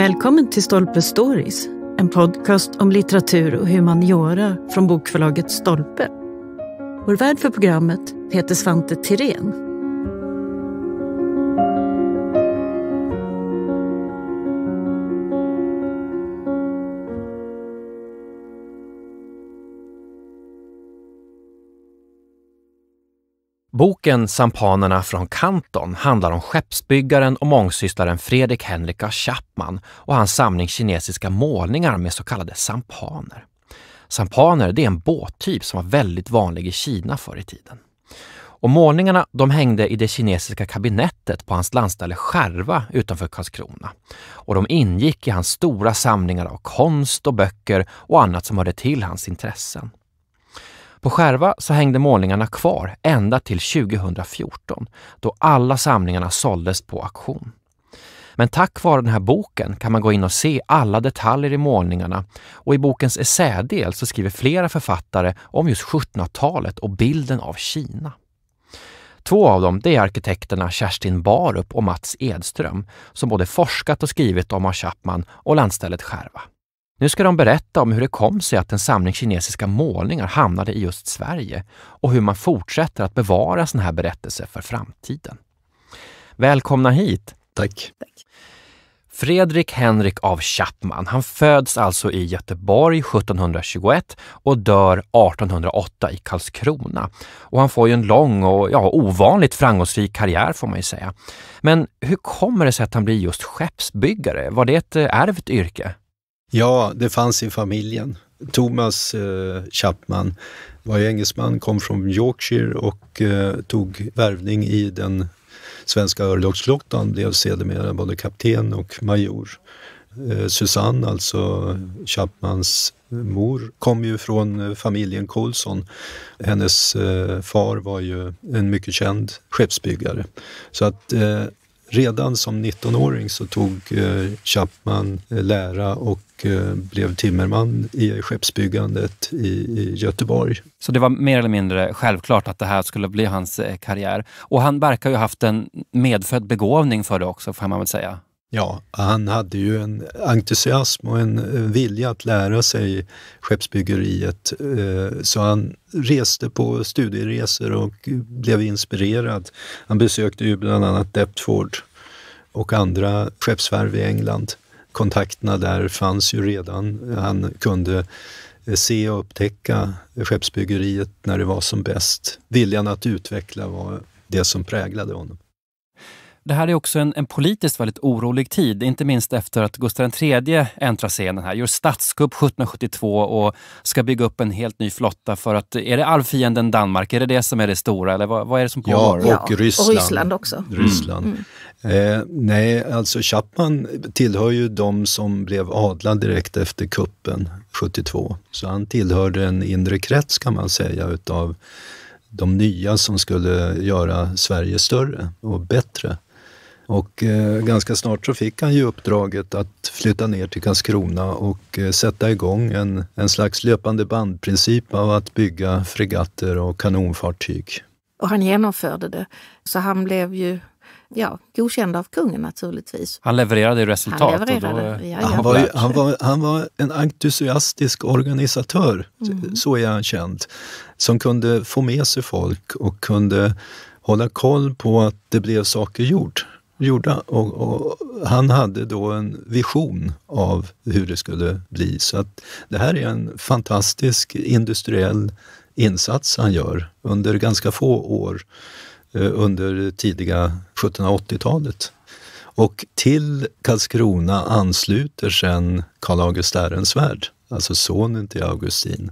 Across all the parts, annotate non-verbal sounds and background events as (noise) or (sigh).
Välkommen till Stolpe Stories, en podcast om litteratur och humaniora från bokförlaget Stolpe. Vår värd för programmet heter Svante Tirén Boken Sampanerna från Kanton handlar om skeppsbyggaren och mångsysslaren Fredrik Henrika Chapman och hans samling kinesiska målningar med så kallade sampaner. Sampaner det är en båttyp som var väldigt vanlig i Kina förr i tiden. Och målningarna de hängde i det kinesiska kabinettet på hans landställe Skärva utanför Karlskrona. Och de ingick i hans stora samlingar av konst och böcker och annat som hörde till hans intressen. På Skärva så hängde målningarna kvar ända till 2014 då alla samlingarna såldes på auktion. Men tack vare den här boken kan man gå in och se alla detaljer i målningarna och i bokens essädel så skriver flera författare om just 1700-talet och bilden av Kina. Två av dem är arkitekterna Kerstin Barup och Mats Edström som både forskat och skrivit om Mar Chapman och landstället Skärva. Nu ska de berätta om hur det kom sig att en samling kinesiska målningar hamnade i just Sverige och hur man fortsätter att bevara sådana här berättelser för framtiden. Välkomna hit! Tack! Tack. Fredrik Henrik av Chapman, han föds alltså i Göteborg 1721 och dör 1808 i Karlskrona. Och han får ju en lång och ja, ovanligt framgångsrik karriär får man ju säga. Men hur kommer det sig att han blir just skeppsbyggare? Var det ett eh, ärvt yrke? Ja, det fanns i familjen. Thomas eh, Chapman var ju engelsman, kom från Yorkshire och eh, tog värvning i den svenska örlogsflottan, blev sedermera både kapten och major. Eh, Susanne, alltså Chapmans mor, kom ju från eh, familjen Colson. Hennes eh, far var ju en mycket känd skeppsbyggare. Så att eh, Redan som 19-åring så tog eh, Chapman eh, lära och eh, blev timmerman i skeppsbyggandet i Göteborg. Så det var mer eller mindre självklart att det här skulle bli hans karriär. Och han verkar ju ha haft en medfödd begåvning för det också, får man väl säga. Ja, han hade ju en entusiasm och en eh, vilja att lära sig skeppsbyggeriet. Eh, så han reste på studieresor och blev inspirerad. Han besökte ju bland annat Deptford och andra skeppsvarv i England. Kontakterna där fanns ju redan. Han kunde eh, se och upptäcka skeppsbyggeriet när det var som bäst. Viljan att utveckla var det som präglade honom. Det här är också en, en politiskt väldigt orolig tid, inte minst efter att Gustav III äntrar scenen här, gör statskupp 1772 och ska bygga upp en helt ny flotta för att, är det arvfienden Danmark? Är det det som är det stora eller vad, vad är det som pågår? Ja, och Ryssland. Och Ryssland också. Mm. Ryssland. Mm. Eh, nej, alltså Chapman tillhör ju de som blev adlad direkt efter kuppen 72, så han tillhörde en inre krets kan man säga utav de nya som skulle göra Sverige större och bättre. Och eh, ganska snart så fick han ju uppdraget att flytta ner till Karlskrona och eh, sätta igång en, en slags löpande bandprincip av att bygga fregatter och kanonfartyg. Och han genomförde det. Så han blev ju ja, godkänd av kungen naturligtvis. Han levererade resultat. Han, levererade. Då, ja, Han, var ju, han, var, han, var en entusiastisk organisatör, mm. så är han känd, som kunde få med sig folk och kunde hålla koll på att det blev saker gjort gjorde, och, och, han hade då en vision av hur det skulle bli. Så att det här är en fantastisk industriell insats han gör under ganska få år eh, under tidiga 1780-talet. Och till Karlskrona ansluter sen Karl August Ehrensvärd, alltså sonen till Augustin.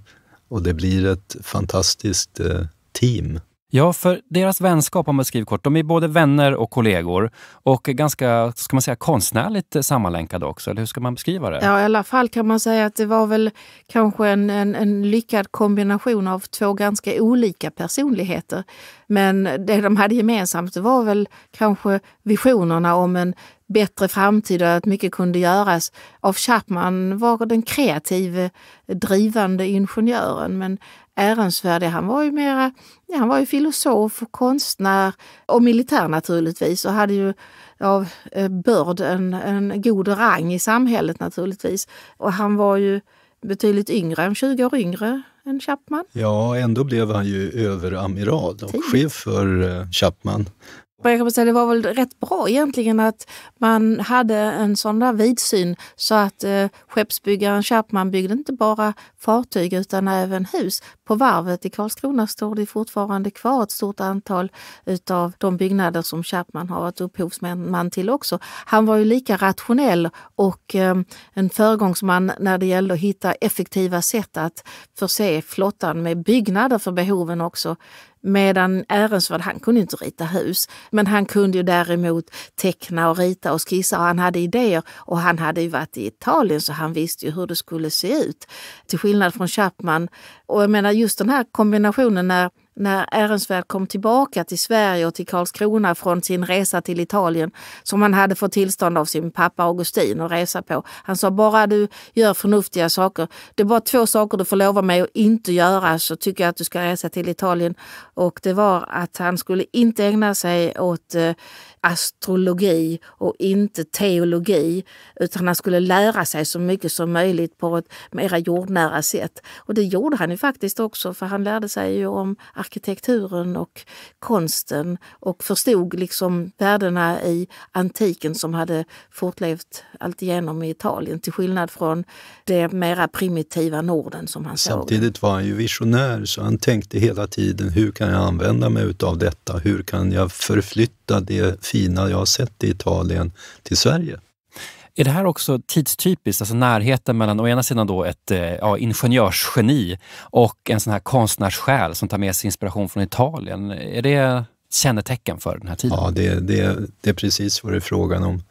Och det blir ett fantastiskt eh, team Ja, för deras vänskap har man kort, De är både vänner och kollegor och ganska, ska man säga, konstnärligt sammanlänkade också. Eller hur ska man beskriva det? Ja, i alla fall kan man säga att det var väl kanske en, en, en lyckad kombination av två ganska olika personligheter. Men det de hade gemensamt var väl kanske visionerna om en bättre framtid och att mycket kunde göras. Av Chapman var den kreative, drivande ingenjören men ärensvärd. Han var ju mera, ja, han var ju filosof och konstnär och militär naturligtvis och hade ju av eh, börd en, en god rang i samhället naturligtvis. Och han var ju betydligt yngre, 20 år yngre än Chapman. Ja, ändå blev han ju överamiral och chef för eh, Chapman jag kan säga, det var väl rätt bra egentligen att man hade en sån där vidsyn så att eh, skeppsbyggaren Chapman byggde inte bara fartyg utan även hus. På varvet i Karlskrona står det fortfarande kvar ett stort antal utav de byggnader som Chapman har varit upphovsman till också. Han var ju lika rationell och eh, en föregångsman när det gällde att hitta effektiva sätt att förse flottan med byggnader för behoven också Medan Ehrensvärd, han kunde inte rita hus, men han kunde ju däremot teckna och rita och skissa och han hade idéer och han hade ju varit i Italien så han visste ju hur det skulle se ut. Till skillnad från Chapman. Och jag menar just den här kombinationen när när Ehrensvärd kom tillbaka till Sverige och till Karlskrona från sin resa till Italien som han hade fått tillstånd av sin pappa Augustin att resa på. Han sa bara du gör förnuftiga saker. Det är bara två saker du får lova mig att inte göra så tycker jag att du ska resa till Italien. Och det var att han skulle inte ägna sig åt eh, astrologi och inte teologi utan han skulle lära sig så mycket som möjligt på ett mera jordnära sätt. Och det gjorde han ju faktiskt också för han lärde sig ju om arkitekturen och konsten och förstod liksom värdena i antiken som hade fortlevt alltigenom i Italien till skillnad från det mera primitiva Norden som han Samtidigt såg. var han ju visionär så han tänkte hela tiden hur kan jag använda mig utav detta? Hur kan jag förflytta flytta det fina jag har sett i Italien till Sverige. Är det här också tidstypiskt, alltså närheten mellan å ena sidan då ett eh, ja, ingenjörsgeni och en sån här konstnärssjäl som tar med sig inspiration från Italien? Är det kännetecken för den här tiden? Ja, det, det, det är precis vad det är frågan om.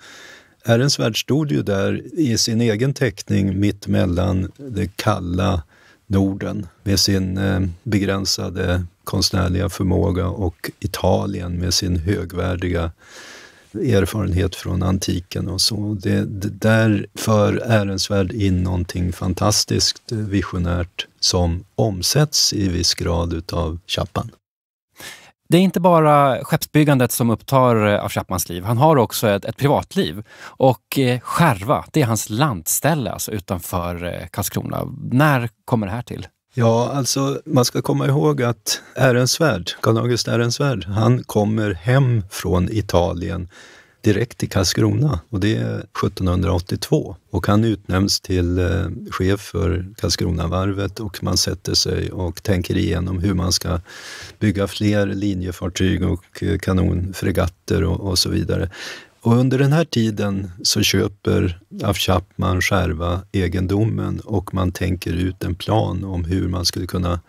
Ehrensvärd stod ju där i sin egen teckning mitt mellan det kalla Norden med sin eh, begränsade konstnärliga förmåga och Italien med sin högvärdiga erfarenhet från antiken och så. Det, det där för Ehrensvärd in någonting fantastiskt eh, visionärt som omsätts i viss grad utav Chapman. Det är inte bara skeppsbyggandet som upptar eh, av Chapmans liv. Han har också ett, ett privatliv. Och eh, Skärva, det är hans lantställe alltså, utanför Karlskrona. När kommer det här till? Ja, alltså man ska komma ihåg att Ehrensvärd, Karl August Ehrensvärd, han kommer hem från Italien direkt till Karlskrona och det är 1782. Och han utnämns till eh, chef för Karlskronavarvet och man sätter sig och tänker igenom hur man ska bygga fler linjefartyg och eh, kanonfregatter och, och så vidare. Och under den här tiden så köper af Chapman själva egendomen och man tänker ut en plan om hur man skulle kunna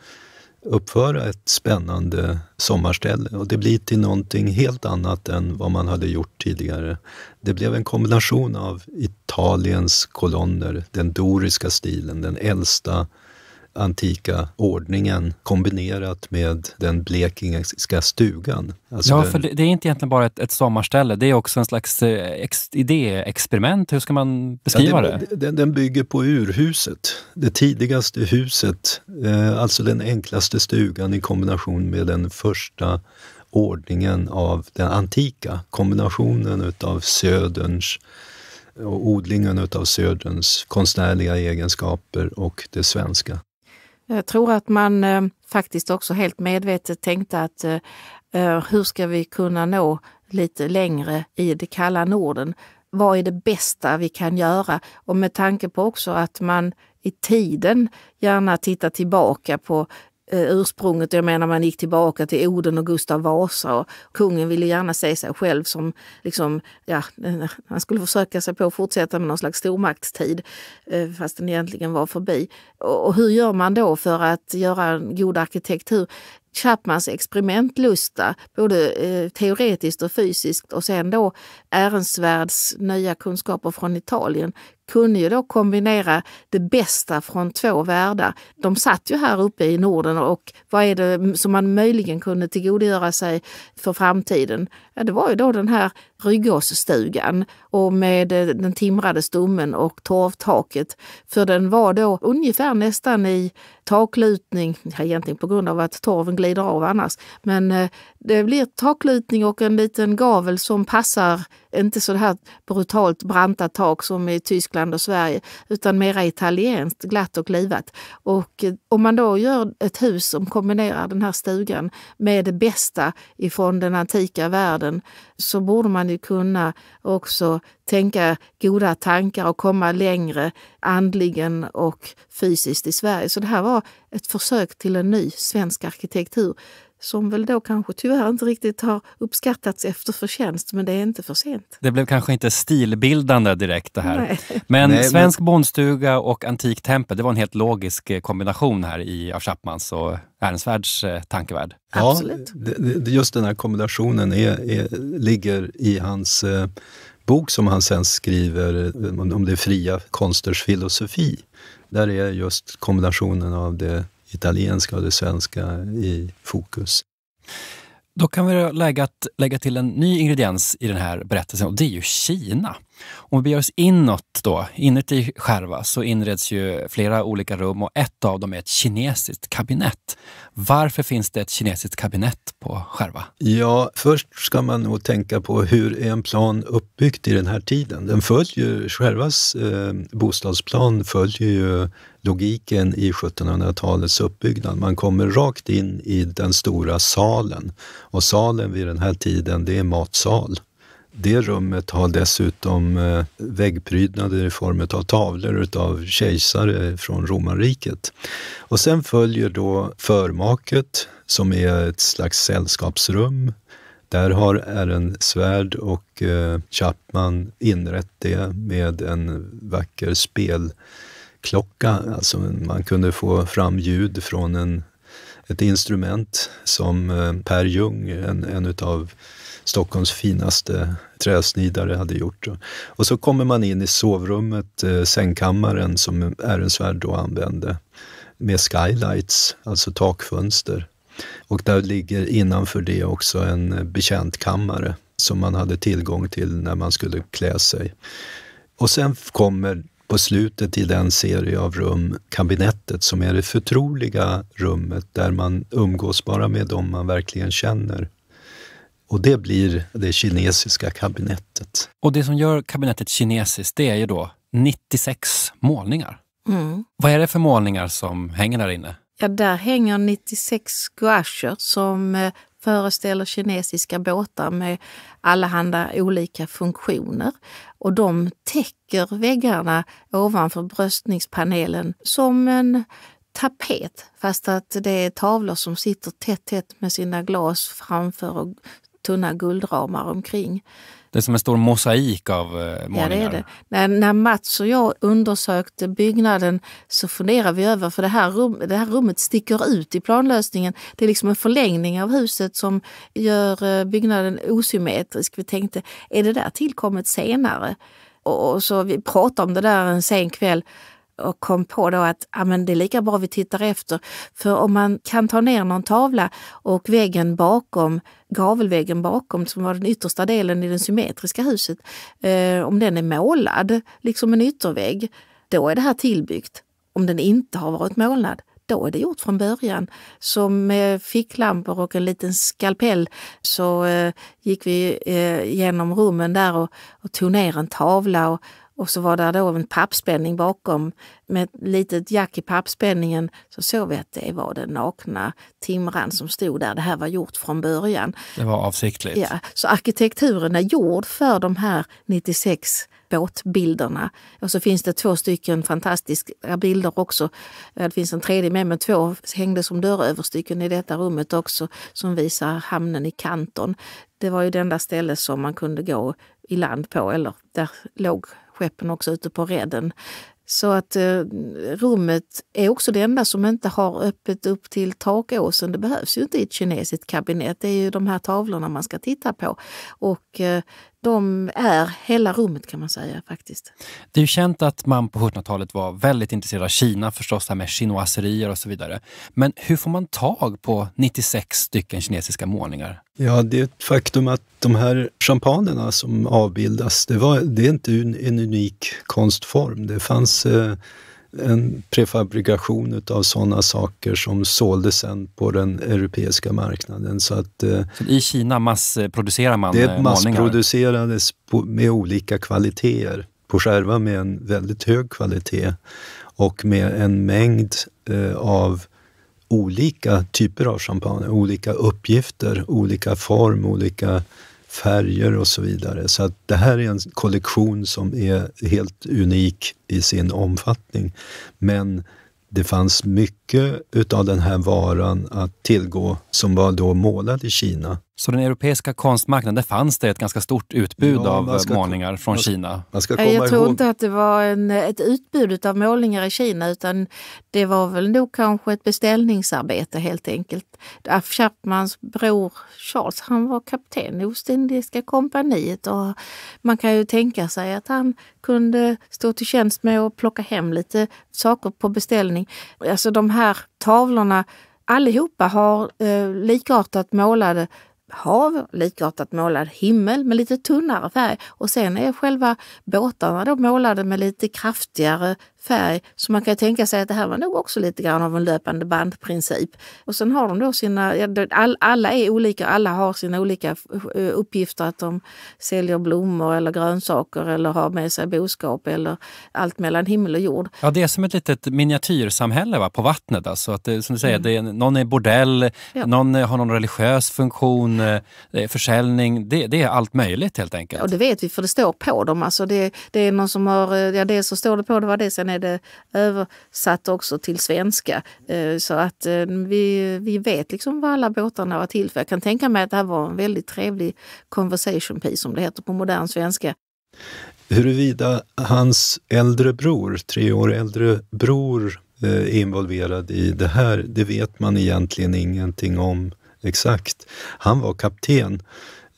uppföra ett spännande sommarställe och det blir till någonting helt annat än vad man hade gjort tidigare. Det blev en kombination av Italiens kolonner, den doriska stilen, den äldsta antika ordningen kombinerat med den blekingska stugan. Alltså ja, den... för det, är inte egentligen bara ett, ett sommarställe. Det är också en slags eh, ex, idéexperiment. Hur ska man beskriva ja, det, det? Den, bygger på urhuset, det tidigaste huset. Eh, alltså den enklaste stugan i kombination med den första ordningen av den antika. Kombinationen utav söderns och odlingen utav söderns konstnärliga egenskaper och det svenska. Jag tror att man eh, faktiskt också helt medvetet tänkte att eh, eh, hur ska vi kunna nå lite längre i det kalla Norden? Vad är det bästa vi kan göra? Och med tanke på också att man i tiden gärna tittar tillbaka på Eh, ursprunget. Jag menar man gick tillbaka till Oden och Gustav Vasa och kungen ville gärna se sig själv som, liksom, ja, (laughs) han skulle försöka sig på att fortsätta med någon slags stormaktstid eh, fast den egentligen var förbi. Och hur gör man då för att göra en god arkitektur? Chapmans experimentlusta, både eh, teoretiskt och fysiskt och sen då Ehrensvärds nya kunskaper från Italien kunde ju då kombinera det bästa från två världar. De satt ju här uppe i Norden och vad är det som man möjligen kunde tillgodogöra sig för framtiden? Ja, det var ju då den här Ryggåsstugan och med eh, den timrade stommen och torvtaket. För den var då ungefär nästan i taklutning, egentligen på grund av att torven glider av annars, men eh, det blir taklutning och en liten gavel som passar inte så här brutalt branta tak som i Tyskland och Sverige utan mera italienskt, glatt och livat. Och eh, om man då gör ett hus som kombinerar den här stugan med det bästa ifrån den antika världen så borde man ju kunna också tänka goda tankar och komma längre andligen och fysiskt i Sverige. Så det här var ett försök till en ny svensk arkitektur som väl då kanske tyvärr inte riktigt har uppskattats efter förtjänst, men det är inte för sent. Det blev kanske inte stilbildande direkt det här. Nej. Men Nej, svensk men... bondstuga och antiktempel, det var en helt logisk eh, kombination här i av Chapmans och Ehrensvärds eh, tankevärld. Ja, Absolut. Det, just den här kombinationen är, är, ligger i hans eh, bok som han sen skriver eh, om det fria konsters filosofi. Där är just kombinationen av det italienska och det svenska i fokus. Då kan vi lägga, lägga till en ny ingrediens i den här berättelsen och det är ju Kina. Om vi beger oss inåt då, inuti skärva, så inreds ju flera olika rum och ett av dem är ett kinesiskt kabinett. Varför finns det ett kinesiskt kabinett på skärva? Ja, först ska man nog tänka på hur är en plan uppbyggd i den här tiden? Den följer, skärvas eh, bostadsplan följer ju logiken i 1700-talets uppbyggnad. Man kommer rakt in i den stora salen och salen vid den här tiden, det är matsal. Det rummet har dessutom eh, väggprydnader i form av tavlor utav kejsare från romarriket. Och sen följer då förmaket som är ett slags sällskapsrum. Där har Ehrensvärd och eh, Chapman inrett det med en vacker spel klocka. Alltså man kunde få fram ljud från en, ett instrument som eh, Per Ljung, en, en utav Stockholms finaste träsnidare, hade gjort. Och så kommer man in i sovrummet, eh, sängkammaren, som Ehrensvärd då använde, med skylights, alltså takfönster. Och där ligger innanför det också en betjäntkammare som man hade tillgång till när man skulle klä sig. Och sen kommer på slutet i den serie av rum, kabinettet, som är det förtroliga rummet där man umgås bara med dem man verkligen känner. Och det blir det kinesiska kabinettet. Och det som gör kabinettet kinesiskt, det är ju då 96 målningar. Mm. Vad är det för målningar som hänger där inne? Ja, där hänger 96 gouacher som eh, föreställer kinesiska båtar med allehanda olika funktioner. Och de täcker väggarna ovanför bröstningspanelen som en tapet fast att det är tavlor som sitter tätt tätt med sina glas framför och tunna guldramar omkring. Det är som en stor mosaik av målningar. Eh, ja, det är det. När, när Mats och jag undersökte byggnaden så funderade vi över, för det här, rum, det här rummet sticker ut i planlösningen. Det är liksom en förlängning av huset som gör eh, byggnaden osymmetrisk. Vi tänkte, är det där tillkommet senare? Och, och så vi pratade om det där en sen kväll och kom på då att ja, men det är lika bra vi tittar efter. För om man kan ta ner någon tavla och väggen bakom, gavelväggen bakom, som var den yttersta delen i det symmetriska huset, eh, om den är målad, liksom en yttervägg, då är det här tillbyggt. Om den inte har varit målad, då är det gjort från början. Så med eh, ficklampor och en liten skalpell så eh, gick vi eh, genom rummen där och, och tog ner en tavla och, och så var det då en pappspänning bakom. Med ett litet jack i pappspänningen så såg vi att det var den nakna timran som stod där. Det här var gjort från början. Det var avsiktligt. Ja, så arkitekturen är gjord för de här 96 båtbilderna. Och så finns det två stycken fantastiska bilder också. Det finns en tredje med, men två hängde som dörröverstycken i detta rummet också som visar hamnen i Kanton. Det var ju det enda stället som man kunde gå i land på, eller där låg skeppen också ute på redden. Så att eh, rummet är också det enda som inte har öppet upp till takåsen. Det behövs ju inte i ett kinesiskt kabinett. Det är ju de här tavlorna man ska titta på. Och eh, de är hela rummet kan man säga faktiskt. Det är ju känt att man på 1700-talet var väldigt intresserad av Kina förstås, det här med chinoiserier och så vidare. Men hur får man tag på 96 stycken kinesiska målningar? Ja, det är ett faktum att de här champagnerna som avbildas, det, var, det är inte en, en unik konstform. Det fanns eh, en prefabrikation av sådana saker som såldes sen på den europeiska marknaden. Så att, eh, så I Kina massproducerar man Det eh, massproducerades på, med olika kvaliteter. På skärva med en väldigt hög kvalitet och med en mängd eh, av olika typer av champagne, olika uppgifter, olika form, olika färger och så vidare. Så att det här är en kollektion som är helt unik i sin omfattning. Men det fanns mycket av den här varan att tillgå som var då målad i Kina. Så den europeiska konstmarknaden, där fanns det ett ganska stort utbud ja, av ska, målningar från man, Kina? Man ska eh, komma jag tror ihåg. inte att det var en, ett utbud av målningar i Kina utan det var väl nog kanske ett beställningsarbete helt enkelt. Af Chapmans bror Charles, han var kapten i Ostindiska kompaniet och man kan ju tänka sig att han kunde stå till tjänst med att plocka hem lite saker på beställning. Alltså de här tavlorna allihopa har eh, likartat målade hav, likartat målad himmel med lite tunnare färg och sen är själva båtarna då målade med lite kraftigare färg. Så man kan tänka sig att det här var nog också lite grann av en löpande bandprincip. Och sen har de då sina, all, alla är olika, alla har sina olika uppgifter att de säljer blommor eller grönsaker eller har med sig boskap eller allt mellan himmel och jord. Ja, det är som ett litet miniatyrsamhälle va? på vattnet. Alltså att det, som du säger, mm. det är, någon är bordell, ja. någon har någon religiös funktion, eh, försäljning. Det, det, är allt möjligt helt enkelt. Och det vet vi för det står på dem. Alltså det, det är någon som har, eh, ja dels så står det på det vad det är, sen är det översatt också till svenska. Eh, så att eh, vi, vi vet liksom vad alla båtarna var till för. Jag kan tänka mig att det här var en väldigt trevlig conversation piece som det heter på modern svenska. Huruvida hans äldre bror, tre år äldre bror, är eh, involverad i det här, det vet man egentligen ingenting om exakt. Han var kapten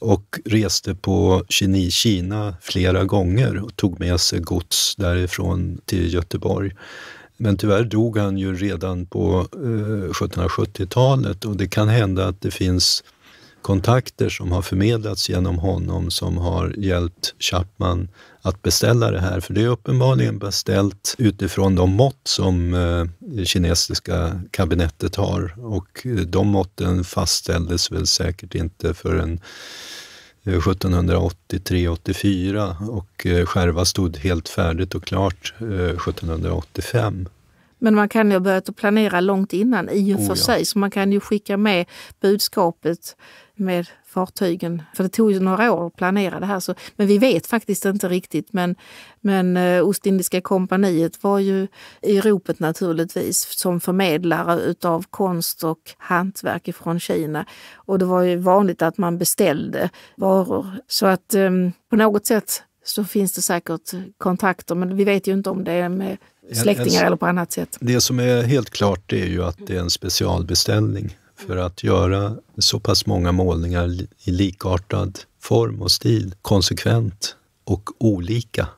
och reste på Kina flera gånger och tog med sig gods därifrån till Göteborg. Men tyvärr dog han ju redan på 1770-talet eh, och det kan hända att det finns kontakter som har förmedlats genom honom som har hjälpt Chapman att beställa det här. För det är uppenbarligen beställt utifrån de mått som eh, kinesiska kabinettet har och eh, de måtten fastställdes väl säkert inte förrän 1783-84 eh, och eh, skärva stod helt färdigt och klart 1785. Men man kan ju ha börjat att planera långt innan i och för oh, ja. sig, så man kan ju skicka med budskapet med fartygen. För det tog ju några år att planera det här. Så, men vi vet faktiskt inte riktigt. Men, men eh, Ostindiska kompaniet var ju i ropet naturligtvis som förmedlare utav konst och hantverk från Kina. Och det var ju vanligt att man beställde varor. Så att um, på något sätt så finns det säkert kontakter, men vi vet ju inte om det är med släktingar eller på annat sätt. Det som är helt klart det är ju att det är en specialbeställning för att göra så pass många målningar i likartad form och stil konsekvent och olika.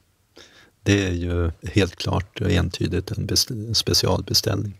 Det är ju helt klart och entydigt en specialbeställning.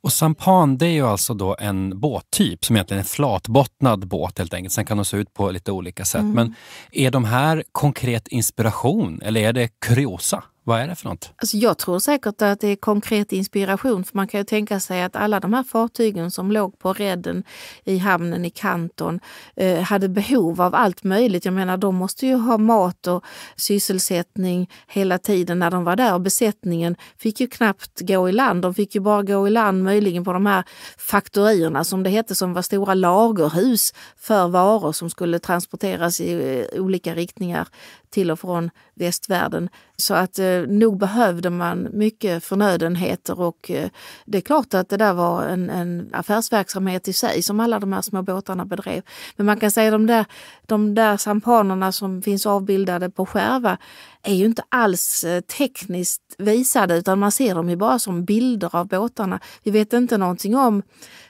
Och sampan det är ju alltså då en båttyp som egentligen är en flatbottnad båt helt enkelt. Sen kan de se ut på lite olika sätt. Mm. Men är de här konkret inspiration eller är det kuriosa? Vad är det för något? Alltså jag tror säkert att det är konkret inspiration för man kan ju tänka sig att alla de här fartygen som låg på redden i hamnen i Kanton eh, hade behov av allt möjligt. Jag menar de måste ju ha mat och sysselsättning hela tiden när de var där och besättningen fick ju knappt gå i land. De fick ju bara gå i land möjligen på de här faktorierna som det hette som var stora lagerhus för varor som skulle transporteras i eh, olika riktningar till och från västvärlden. Så att eh, nog behövde man mycket förnödenheter och eh, det är klart att det där var en, en, affärsverksamhet i sig som alla de här små båtarna bedrev. Men man kan säga att de där sampanerna som finns avbildade på skärva är ju inte alls eh, tekniskt visade utan man ser dem ju bara som bilder av båtarna. Vi vet inte någonting om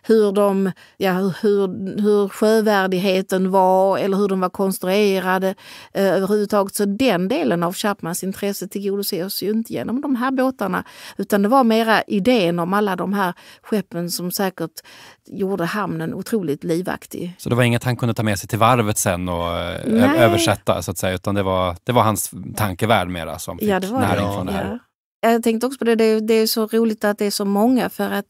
hur, de, ja, hur, hur sjövärdigheten var eller hur de var konstruerade eh, överhuvudtaget företaget. Så den delen av Chapmans intresse tillgodoses ju inte genom de här båtarna utan det var mera idén om alla de här skeppen som säkert gjorde hamnen otroligt livaktig. Så det var inget han kunde ta med sig till varvet sen och eh, Nej. översätta så att säga utan det var, det var hans tankevärld mera som fick ja, näring det. från det här? Ja. Jag tänkte också på det, det är, det är så roligt att det är så många för att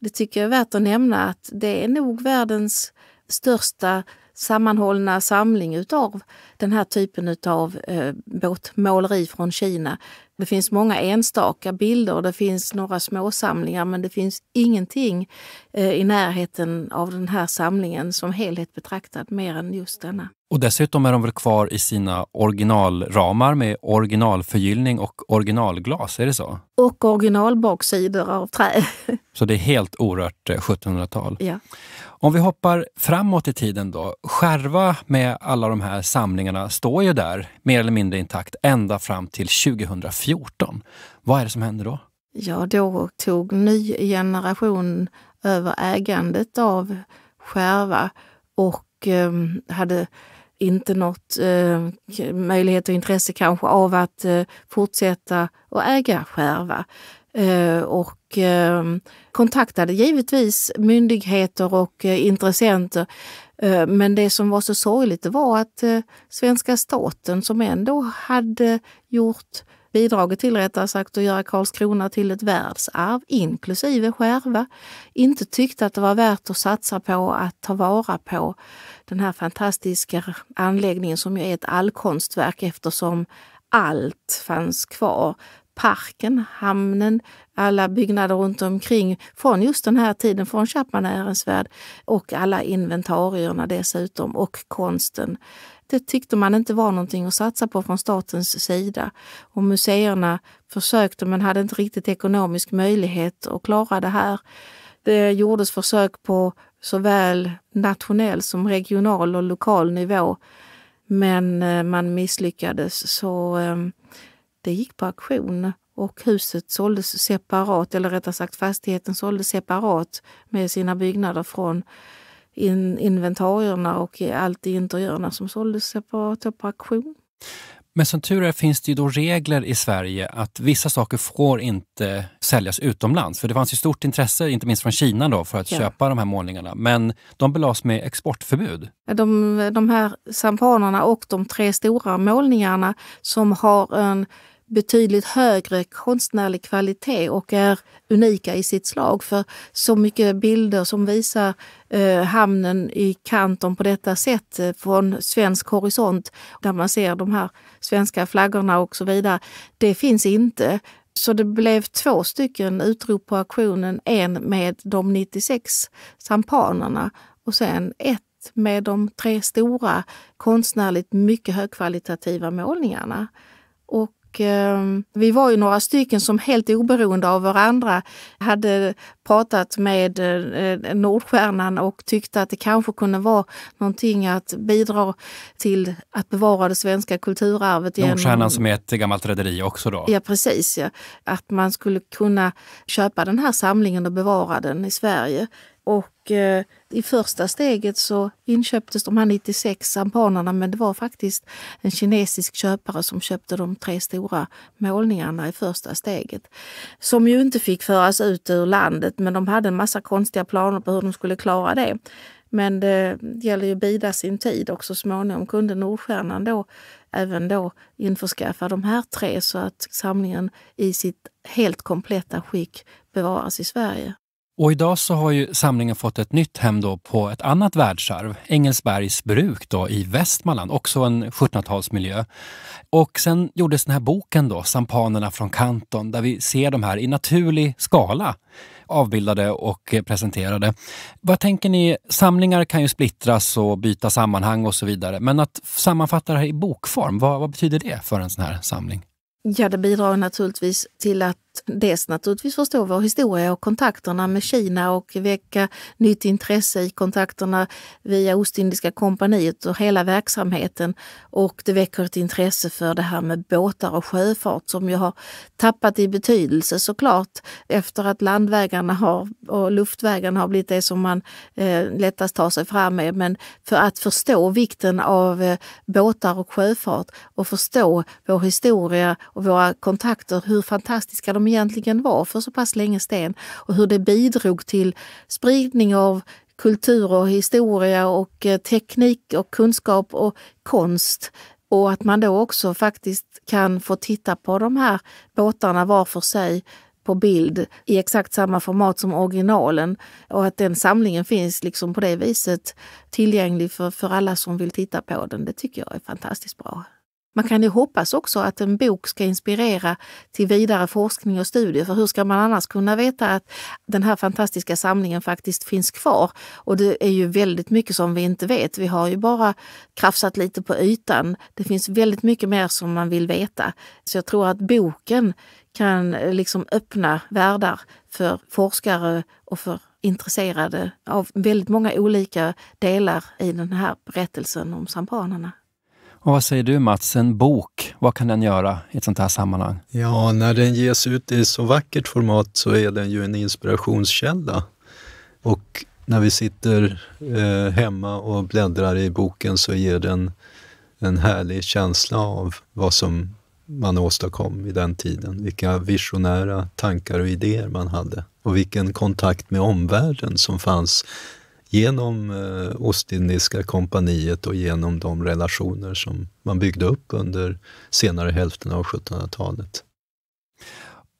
det tycker jag är värt att nämna att det är nog världens största sammanhållna samling utav den här typen av eh, båtmåleri från Kina. Det finns många enstaka bilder, det finns några småsamlingar men det finns ingenting eh, i närheten av den här samlingen som helhet betraktad mer än just denna. Och dessutom är de väl kvar i sina originalramar med originalförgyllning och originalglas, är det så? Och originalbaksidor av trä. (laughs) Så det är helt orört 1700-tal. Eh, ja. Om vi hoppar framåt i tiden då. Skärva med alla de här samlingarna står ju där, mer eller mindre intakt, ända fram till 2014. Vad är det som händer då? Ja, då tog ny generation över ägandet av Skärva och eh, hade inte något eh, möjlighet och intresse kanske av att eh, fortsätta att äga Skärva. Eh, och och ehm, kontaktade givetvis myndigheter och eh, intressenter. Eh, men det som var så sorgligt var att eh, svenska staten som ändå hade gjort bidraget till rättare sagt att göra Karlskrona till ett världsarv, inklusive Skärva, inte tyckte att det var värt att satsa på att ta vara på den här fantastiska anläggningen som ju är ett allkonstverk eftersom allt fanns kvar parken, hamnen, alla byggnader runt omkring från just den här tiden, från Chapmanärens värld och alla inventarierna dessutom och konsten. Det tyckte man inte var någonting att satsa på från statens sida och museerna försökte men hade inte riktigt ekonomisk möjlighet att klara det här. Det gjordes försök på såväl nationell som regional och lokal nivå men eh, man misslyckades så ehm, det gick på auktion och huset såldes separat, eller rättare sagt fastigheten såldes separat med sina byggnader från in inventarierna och allt i interiörerna som såldes separat på auktion. Men som tur är finns det ju då regler i Sverige att vissa saker får inte säljas utomlands. För det fanns ju stort intresse, inte minst från Kina då, för att ja. köpa de här målningarna. Men de belades med exportförbud. De, de här sampanerna och de tre stora målningarna som har en betydligt högre konstnärlig kvalitet och är unika i sitt slag. För så mycket bilder som visar eh, hamnen i kanton på detta sätt eh, från svensk horisont där man ser de här svenska flaggorna och så vidare, det finns inte. Så det blev två stycken utrop på auktionen, en med de 96 sampanerna och sen ett med de tre stora konstnärligt mycket högkvalitativa målningarna. Och eh, vi var ju några stycken som helt oberoende av varandra hade pratat med eh, Nordstjärnan och tyckte att det kanske kunde vara någonting att bidra till att bevara det svenska kulturarvet. Nordstjärnan genom... som är ett gammalt rederi också då? Ja precis, ja. att man skulle kunna köpa den här samlingen och bevara den i Sverige. Och Eh, i första steget så inköptes de här 96 sampanerna men det var faktiskt en kinesisk köpare som köpte de tre stora målningarna i första steget. Som ju inte fick föras ut ur landet men de hade en massa konstiga planer på hur de skulle klara det. Men det gäller ju att bida sin tid och så småningom kunde Nordstjärnan då även då införskaffa de här tre så att samlingen i sitt helt kompletta skick bevaras i Sverige. Och idag så har ju samlingen fått ett nytt hem då på ett annat världsarv, Engelsbergs bruk då i Västmanland, också en 1700-talsmiljö. Och sen gjordes den här boken då, Sampanerna från Kanton, där vi ser de här i naturlig skala avbildade och presenterade. Vad tänker ni? Samlingar kan ju splittras och byta sammanhang och så vidare, men att sammanfatta det här i bokform, vad, vad betyder det för en sån här samling? Ja, det bidrar naturligtvis till att Dels naturligtvis förstå vår historia och kontakterna med Kina och väcka nytt intresse i kontakterna via Ostindiska kompaniet och hela verksamheten. Och det väcker ett intresse för det här med båtar och sjöfart som ju har tappat i betydelse såklart efter att landvägarna har, och luftvägarna har blivit det som man eh, lättast tar sig fram med. Men för att förstå vikten av eh, båtar och sjöfart och förstå vår historia och våra kontakter, hur fantastiska de de egentligen var för så pass länge sedan och hur det bidrog till spridning av kultur och historia och eh, teknik och kunskap och konst. Och att man då också faktiskt kan få titta på de här båtarna var för sig på bild i exakt samma format som originalen och att den samlingen finns liksom på det viset tillgänglig för, för alla som vill titta på den. Det tycker jag är fantastiskt bra. Man kan ju hoppas också att en bok ska inspirera till vidare forskning och studier. För hur ska man annars kunna veta att den här fantastiska samlingen faktiskt finns kvar? Och det är ju väldigt mycket som vi inte vet. Vi har ju bara krafsat lite på ytan. Det finns väldigt mycket mer som man vill veta. Så jag tror att boken kan eh, liksom öppna världar för forskare och för intresserade av väldigt många olika delar i den här berättelsen om sampanerna. Och vad säger du Mats, en bok, vad kan den göra i ett sånt här sammanhang? Ja, när den ges ut i så vackert format så är den ju en inspirationskälla. Och när vi sitter eh, hemma och bläddrar i boken så ger den en härlig känsla av vad som man åstadkom i den tiden. Vilka visionära tankar och idéer man hade och vilken kontakt med omvärlden som fanns genom eh, Ostindiska kompaniet och genom de relationer som man byggde upp under senare hälften av 1700-talet.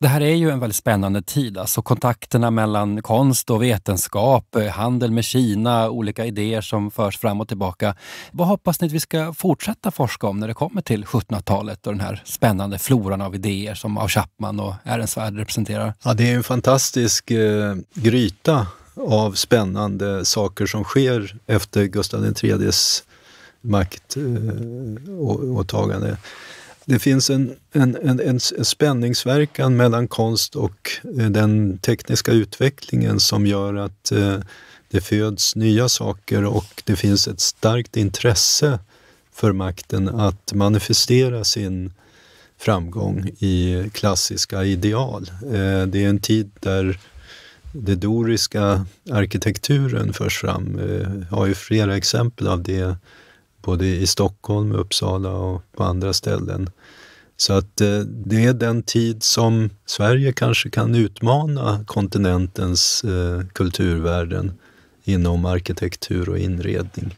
Det här är ju en väldigt spännande tid, alltså kontakterna mellan konst och vetenskap, eh, handel med Kina, olika idéer som förs fram och tillbaka. Vad hoppas ni att vi ska fortsätta forska om när det kommer till 1700-talet och den här spännande floran av idéer som av Chapman och Ehrensvärd representerar? Ja, det är en fantastisk eh, gryta av spännande saker som sker efter Gustav IIIs maktåtagande. Eh, det finns en, en, en, en spänningsverkan mellan konst och eh, den tekniska utvecklingen som gör att eh, det föds nya saker och det finns ett starkt intresse för makten att manifestera sin framgång i klassiska ideal. det är en tid där den doriska arkitekturen förs fram. Eh, jag har ju flera exempel av det, både i Stockholm, Uppsala och på andra ställen. Så att eh, det är den tid som Sverige kanske kan utmana kontinentens eh, kulturvärden inom arkitektur och inredning.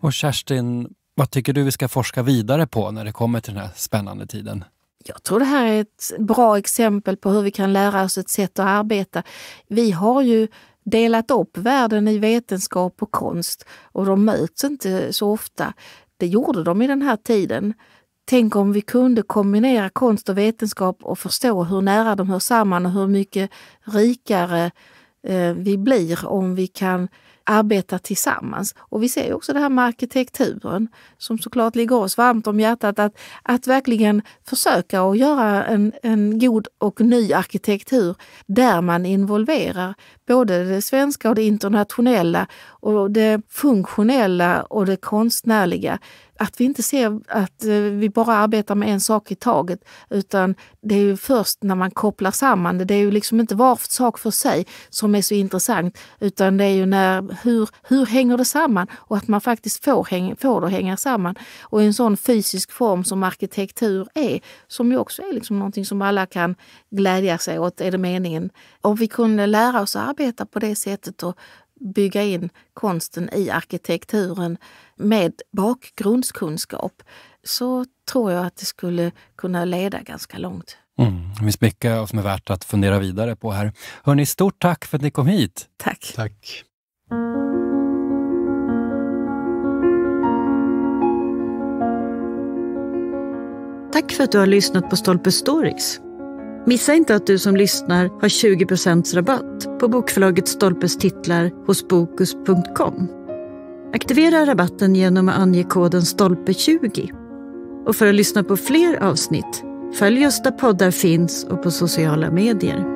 Och Kerstin, vad tycker du vi ska forska vidare på när det kommer till den här spännande tiden? Jag tror det här är ett bra exempel på hur vi kan lära oss ett sätt att arbeta. Vi har ju delat upp världen i vetenskap och konst och de möts inte så ofta. Det gjorde de i den här tiden. Tänk om vi kunde kombinera konst och vetenskap och förstå hur nära de hör samman och hur mycket rikare eh, vi blir om vi kan arbetar tillsammans. Och vi ser också det här med arkitekturen som såklart ligger oss varmt om hjärtat. Att, att verkligen försöka att göra en, en god och ny arkitektur där man involverar både det svenska och det internationella och det funktionella och det konstnärliga att vi inte ser att eh, vi bara arbetar med en sak i taget utan det är ju först när man kopplar samman det. Det är ju liksom inte var sak för sig som är så intressant utan det är ju när, hur, hur hänger det samman och att man faktiskt får, häng, får det att hänga samman. Och i en sån fysisk form som arkitektur är, som ju också är liksom någonting som alla kan glädja sig åt, är det meningen. Om vi kunde lära oss att arbeta på det sättet och bygga in konsten i arkitekturen med bakgrundskunskap så tror jag att det skulle kunna leda ganska långt. Mm. Det finns mycket som är värt att fundera vidare på här. Hörni, stort tack för att ni kom hit! Tack! tack. Tack för att du har lyssnat på Stolpe Stories Missa inte att du som lyssnar har 20 rabatt på bokförlaget Stolpes titlar hos Bokus.com. Aktivera rabatten genom att ange koden STOLPE20. Och för att lyssna på fler avsnitt, följ oss där poddar finns och på sociala medier.